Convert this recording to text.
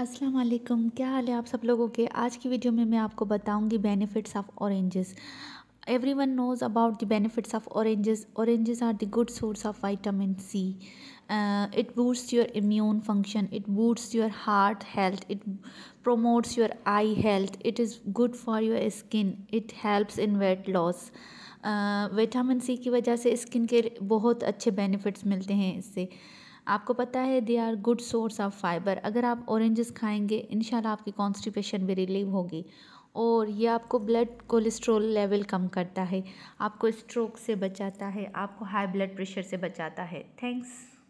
असलम क्या हाल है आप सब लोगों के आज की वीडियो में मैं आपको बताऊंगी benefits of oranges everyone knows about the benefits of oranges oranges are the good source of vitamin C it boost your immune function it boost your heart health it promotes your eye health it is good for your skin it helps in weight loss vitamin C की वजह से skin के बहुत अच्छे benefits मिलते हैं इससे आपको पता है they are good source of fibre अगर आप औरेंजेस खाएंगे इन आपकी कॉन्स्टिपेशन भी रिलीव होगी और ये आपको ब्लड कोलेस्ट्रोल लेवल कम करता है आपको स्ट्रोक से बचाता है आपको हाई ब्लड प्रेशर से बचाता है थैंक्स